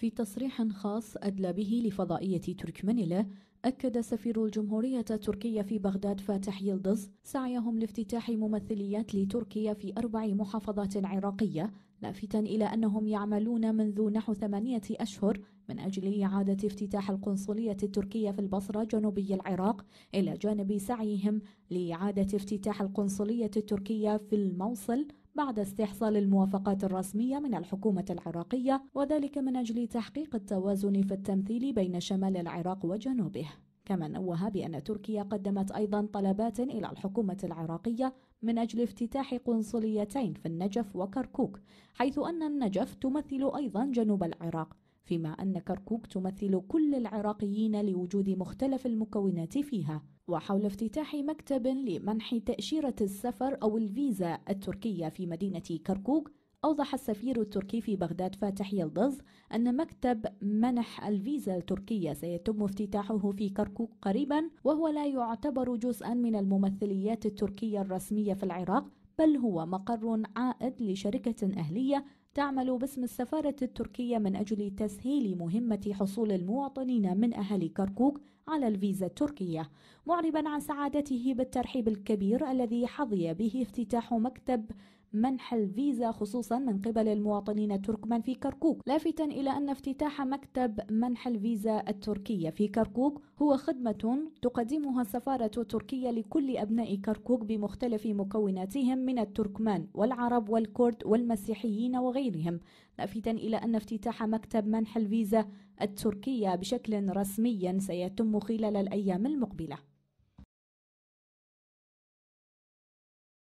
في تصريح خاص أدلى به لفضائية تركمانيلا أكد سفير الجمهورية التركية في بغداد فاتح يلدز سعيهم لافتتاح ممثليات لتركيا في أربع محافظات عراقية لافتا إلى أنهم يعملون منذ نحو ثمانية أشهر من أجل إعادة افتتاح القنصلية التركية في البصرة جنوبي العراق إلى جانب سعيهم لإعادة افتتاح القنصلية التركية في الموصل بعد استحصال الموافقات الرسمية من الحكومة العراقية وذلك من أجل تحقيق التوازن في التمثيل بين شمال العراق وجنوبه كما نوه بأن تركيا قدمت أيضا طلبات إلى الحكومة العراقية من أجل افتتاح قنصليتين في النجف وكركوك حيث أن النجف تمثل أيضا جنوب العراق فيما أن كركوك تمثل كل العراقيين لوجود مختلف المكونات فيها وحول افتتاح مكتب لمنح تأشيرة السفر أو الفيزا التركية في مدينة كركوك أوضح السفير التركي في بغداد فاتح يلدز أن مكتب منح الفيزا التركية سيتم افتتاحه في كركوك قريبا وهو لا يعتبر جزءا من الممثليات التركية الرسمية في العراق بل هو مقر عائد لشركة أهلية تعمل باسم السفارة التركية من أجل تسهيل مهمة حصول المواطنين من أهالي كركوك على الفيزا التركية معربا عن سعادته بالترحيب الكبير الذي حظي به افتتاح مكتب منح الفيزا خصوصا من قبل المواطنين التركمان في كركوك لافتا إلى أن افتتاح مكتب منح الفيزا التركية في كركوك هو خدمة تقدمها السفارة التركية لكل أبناء كركوك بمختلف مكوناتهم من التركمان والعرب والكرد والمسيحيين وغيرهم وغيرهم لافتا إلى أن افتتاح مكتب منح الفيزا التركية بشكل رسمي سيتم خلال الأيام المقبلة